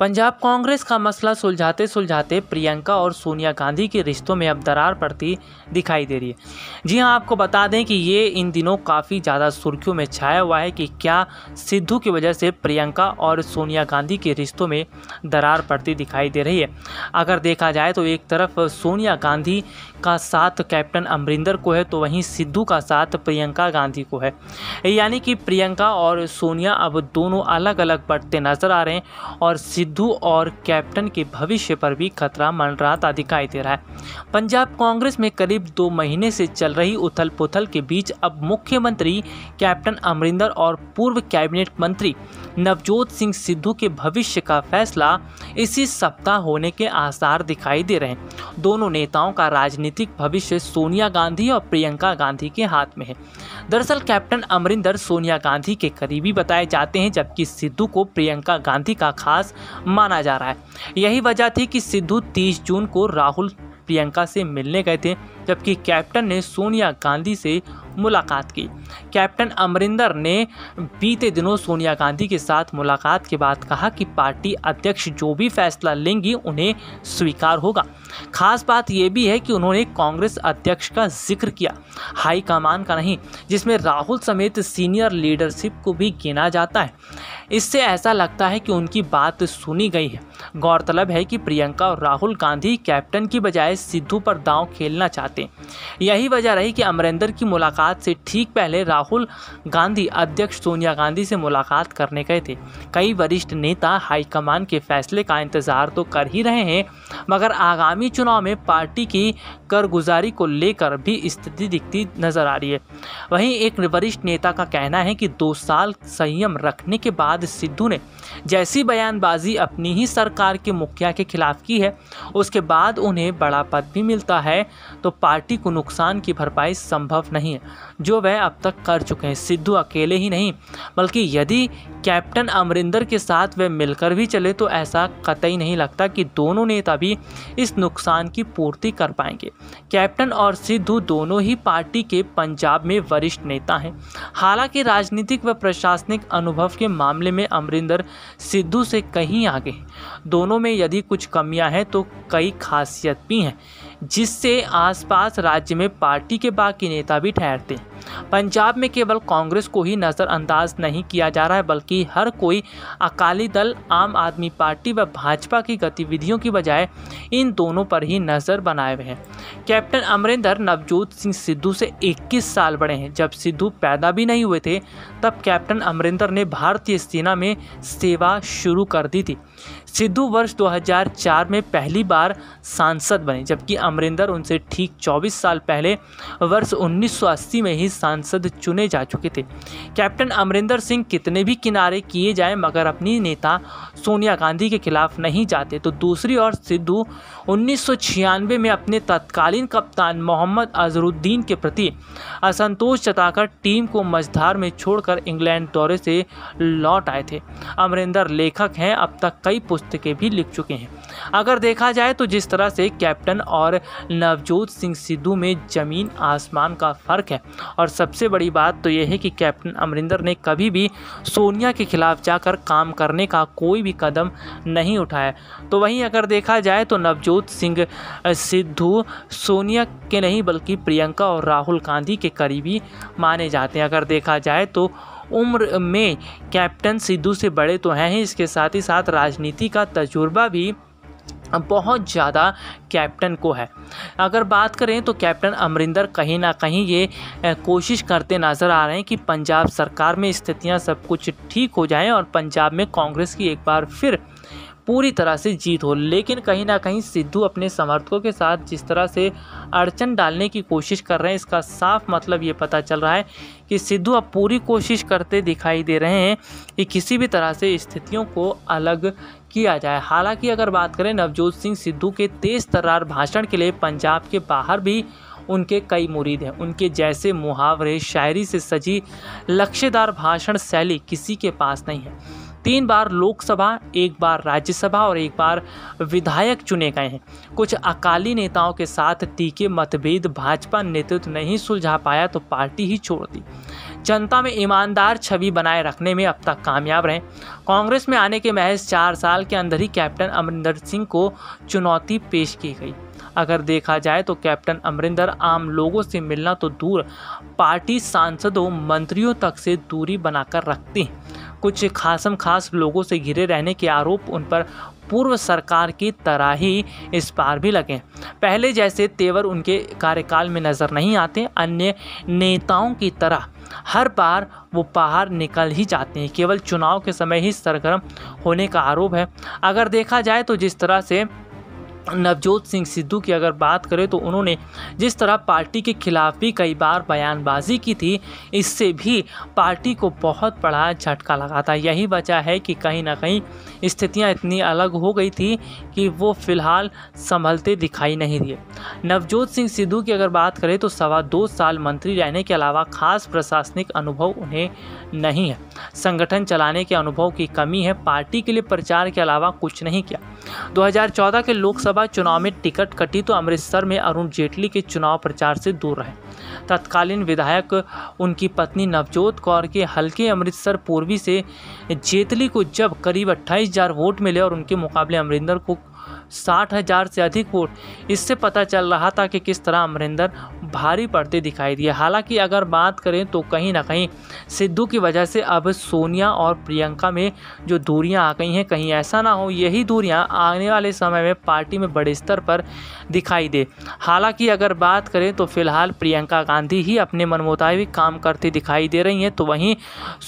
पंजाब कांग्रेस का मसला सुलझाते सुलझाते प्रियंका और सोनिया गांधी के रिश्तों में अब दरार पड़ती दिखाई दे रही है जी हां आपको बता दें कि ये इन दिनों काफ़ी ज़्यादा सुर्खियों में छाया हुआ है कि क्या सिद्धू की वजह से प्रियंका और सोनिया गांधी के रिश्तों में दरार पड़ती दिखाई दे रही है अगर देखा जाए तो एक तरफ सोनिया गांधी का साथ कैप्टन अमरिंदर को है तो वहीं सिद्धू का साथ प्रियंका गांधी को है यानी कि प्रियंका और सोनिया अब दोनों अलग अलग पड़ते नजर आ रहे हैं और सिद्धू और कैप्टन के भविष्य पर भी खतरा मंडराता दिखाई दे रहा है पंजाब कांग्रेस में करीब दो महीने से चल रही उथल पुथल के बीच अब मुख्यमंत्री कैप्टन अमरिंदर और पूर्व कैबिनेट मंत्री नवजोत सिंह सिद्धू के भविष्य का फैसला इसी सप्ताह होने के आसार दिखाई दे रहे हैं दोनों नेताओं का राजनीतिक भविष्य सोनिया गांधी और प्रियंका गांधी के हाथ में है दरअसल कैप्टन अमरिंदर सोनिया गांधी के करीबी बताए जाते हैं जबकि सिद्धू को प्रियंका गांधी का खास माना जा रहा है यही वजह थी कि सिद्धू तीस जून को राहुल प्रियंका से मिलने गए थे जबकि कैप्टन ने सोनिया गांधी से मुलाकात की कैप्टन अमरिंदर ने बीते दिनों सोनिया गांधी के साथ मुलाकात के बाद कहा कि पार्टी अध्यक्ष जो भी फैसला लेंगी उन्हें स्वीकार होगा खास बात यह भी है कि उन्होंने कांग्रेस अध्यक्ष का जिक्र किया हाईकमान का नहीं जिसमें राहुल समेत सीनियर लीडरशिप को भी गिना जाता है इससे ऐसा लगता है कि उनकी बात सुनी गई है गौरतलब है कि प्रियंका और राहुल गांधी कैप्टन की बजाय सिद्धू पर दांव खेलना चाहते हैं यही वजह रही कि अमरिंदर की मुलाकात मुलाकात से ठीक पहले राहुल गांधी अध्यक्ष सोनिया गांधी से मुलाकात करने गए थे कई वरिष्ठ नेता हाईकमान के फैसले का इंतजार तो कर ही रहे हैं मगर आगामी चुनाव में पार्टी की करगुजारी को लेकर भी स्थिति दिखती नजर आ रही है वहीं एक वरिष्ठ नेता का कहना है कि दो साल संयम रखने के बाद सिद्धू ने जैसी बयानबाजी अपनी ही सरकार के मुखिया के खिलाफ की है उसके बाद उन्हें बड़ा पद भी मिलता है तो पार्टी को नुकसान की भरपाई संभव नहीं है जो वह अब तक कर चुके हैं सिद्धू अकेले ही नहीं बल्कि यदि कैप्टन अमरिंदर के साथ वह मिलकर भी चले तो ऐसा कतई नहीं लगता कि दोनों नेता भी इस नुकसान की पूर्ति कर पाएंगे कैप्टन और सिद्धू दोनों ही पार्टी के पंजाब में वरिष्ठ नेता हैं हालांकि राजनीतिक व प्रशासनिक अनुभव के मामले में अमरिंदर सिद्धू से कहीं आगे हैं दोनों में यदि कुछ कमियां हैं तो कई खासियत भी हैं जिससे आसपास राज्य में पार्टी के बाकी नेता भी ठहरते पंजाब में केवल कांग्रेस को ही नज़रअंदाज नहीं किया जा रहा है बल्कि हर कोई अकाली दल आम आदमी पार्टी व भाजपा की गतिविधियों की बजाय इन दोनों पर ही नज़र बनाए हुए हैं कैप्टन अमरिंदर नवजोत सिंह सिद्धू से 21 साल बड़े हैं जब सिद्धू पैदा भी नहीं हुए थे तब कैप्टन अमरिंदर ने भारतीय सेना में सेवा शुरू कर दी थी सिद्धू वर्ष 2004 में पहली बार सांसद बने जबकि अमरिंदर उनसे ठीक 24 साल पहले वर्ष 1980 में ही ही सांसद चुने जा चुके थे कैप्टन अमरिंदर सिंह कितने भी किनारे किए जाएं मगर अपनी नेता सोनिया गांधी के खिलाफ नहीं जाते तो दूसरी ओर सिद्धू उन्नीस में अपने तत्कालीन कप्तान मोहम्मद अजहरुद्दीन के प्रति असंतोष जताकर टीम को मझधार में छोड़कर इंग्लैंड दौरे से लौट आए थे अमरिंदर लेखक हैं अब तक कई पुस्तकें भी लिख चुके हैं अगर देखा जाए तो जिस तरह से कैप्टन और नवजोत सिंह सिद्धू में ज़मीन आसमान का फ़र्क है और सबसे बड़ी बात तो यह है कि कैप्टन अमरिंदर ने कभी भी सोनिया के खिलाफ जाकर काम करने का कोई भी कदम नहीं उठाया तो वहीं अगर देखा जाए तो नवजोत सिंह सिद्धू सोनिया के नहीं बल्कि प्रियंका और राहुल गांधी के करीबी माने जाते हैं अगर देखा जाए तो उम्र में कैप्टन सिद्धू से बड़े तो हैं ही इसके साथ ही साथ राजनीति का तजुर्बा भी बहुत ज़्यादा कैप्टन को है अगर बात करें तो कैप्टन अमरिंदर कहीं ना कहीं ये कोशिश करते नज़र आ रहे हैं कि पंजाब सरकार में स्थितियां सब कुछ ठीक हो जाएं और पंजाब में कांग्रेस की एक बार फिर पूरी तरह से जीत हो लेकिन कहीं ना कहीं सिद्धू अपने समर्थकों के साथ जिस तरह से अड़चन डालने की कोशिश कर रहे हैं इसका साफ मतलब ये पता चल रहा है कि सिद्धू अब पूरी कोशिश करते दिखाई दे रहे हैं कि किसी भी तरह से स्थितियों को अलग किया जाए हालांकि अगर बात करें नवजोत सिंह सिद्धू के तेज तर्रार भाषण के लिए पंजाब के बाहर भी उनके कई मुरीद हैं उनके जैसे मुहावरे शायरी से सजी लक्ष्यदार भाषण शैली किसी के पास नहीं है तीन बार लोकसभा एक बार राज्यसभा और एक बार विधायक चुने गए हैं कुछ अकाली नेताओं के साथ तीखे मतभेद भाजपा नेतृत्व नहीं सुलझा पाया तो पार्टी ही छोड़ दी जनता में ईमानदार छवि बनाए रखने में अब तक कामयाब रहे कांग्रेस में आने के महज चार साल के अंदर ही कैप्टन अमरिंदर सिंह को चुनौती पेश की गई अगर देखा जाए तो कैप्टन अमरिंदर आम लोगों से मिलना तो दूर पार्टी सांसदों मंत्रियों तक से दूरी बनाकर रखती हैं कुछ खासम खास लोगों से घिरे रहने के आरोप उन पर पूर्व सरकार की तरह ही इस पार भी लगे पहले जैसे तेवर उनके कार्यकाल में नज़र नहीं आते अन्य नेताओं की तरह हर बार वो बाहर निकल ही जाते हैं केवल चुनाव के समय ही सरगर्म होने का आरोप है अगर देखा जाए तो जिस तरह से नवजोत सिंह सिद्धू की अगर बात करें तो उन्होंने जिस तरह पार्टी के खिलाफ भी कई बार बयानबाजी की थी इससे भी पार्टी को बहुत बड़ा झटका लगा था यही वजह है कि कहीं ना कहीं स्थितियां इतनी अलग हो गई थी कि वो फिलहाल संभलते दिखाई नहीं दिए नवजोत सिंह सिद्धू की अगर बात करें तो सवा दो साल मंत्री रहने के अलावा खास प्रशासनिक अनुभव उन्हें नहीं है संगठन चलाने के अनुभव की कमी है पार्टी के लिए प्रचार के अलावा कुछ नहीं किया दो के लोकसभा लोकसभा चुनाव में टिकट कटी तो अमृतसर में अरुण जेटली के चुनाव प्रचार से दूर रहे तत्कालीन विधायक उनकी पत्नी नवजोत कौर के हल्के अमृतसर पूर्वी से जेटली को जब करीब अट्ठाईस हजार वोट मिले और उनके मुकाबले अमरिंदर को साठ हजार से अधिक वोट इससे पता चल रहा था कि किस तरह अमरिंदर भारी पड़ते दिखाई दिए हालांकि अगर बात करें तो कहीं ना कहीं सिद्धू की वजह से अब सोनिया और प्रियंका में जो दूरियां आ गई हैं कहीं ऐसा ना हो यही दूरियां आने वाले समय में पार्टी में बड़े स्तर पर दिखाई दे हालांकि अगर बात करें तो फिलहाल प्रियंका गांधी ही अपने मन मुताबिक काम करती दिखाई दे रही हैं तो वहीं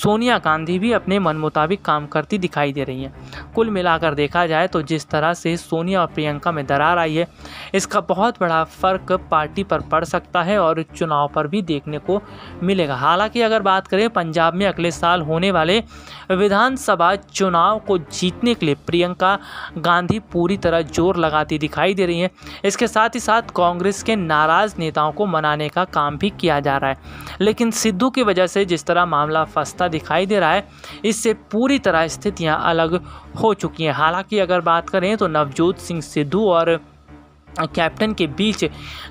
सोनिया गांधी भी अपने मन मुताबिक काम करती दिखाई दे रही हैं कुल मिलाकर देखा जाए तो जिस तरह से सोनिया सोनिया और प्रियंका में दरार आई है इसका बहुत बड़ा फर्क पार्टी पर पड़ सकता है और चुनाव पर भी देखने को मिलेगा हालांकि अगर बात करें पंजाब में अगले साल होने वाले विधानसभा चुनाव को जीतने के लिए प्रियंका गांधी पूरी तरह जोर लगाती दिखाई दे रही हैं इसके साथ ही साथ कांग्रेस के नाराज़ नेताओं को मनाने का काम भी किया जा रहा है लेकिन सिद्धू की वजह से जिस तरह मामला फंसता दिखाई दे रहा है इससे पूरी तरह स्थितियाँ अलग हो चुकी हैं हालांकि अगर बात करें तो नवजोत सिंह सिद्धू और कैप्टन के बीच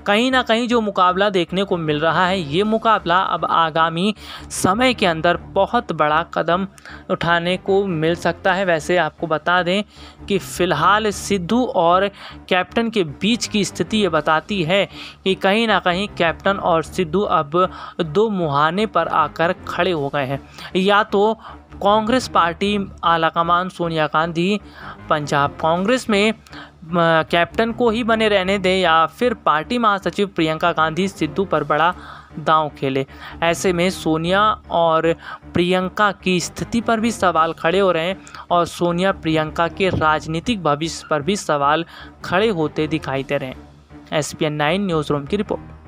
कहीं ना कहीं जो मुकाबला देखने को मिल रहा है ये मुकाबला अब आगामी समय के अंदर बहुत बड़ा कदम उठाने को मिल सकता है वैसे आपको बता दें कि फ़िलहाल सिद्धू और कैप्टन के बीच की स्थिति ये बताती है कि कहीं ना कहीं कैप्टन और सिद्धू अब दो मुहाने पर आकर खड़े हो गए हैं या तो कांग्रेस पार्टी आलाकमान सोनिया गांधी पंजाब कांग्रेस में कैप्टन को ही बने रहने दें या फिर पार्टी महासचिव प्रियंका गांधी सिद्धू पर बड़ा दांव खेले ऐसे में सोनिया और प्रियंका की स्थिति पर भी सवाल खड़े हो रहे हैं और सोनिया प्रियंका के राजनीतिक भविष्य पर भी सवाल खड़े होते दिखाई दे रहे हैं S P N nine newsroom की रिपोर्ट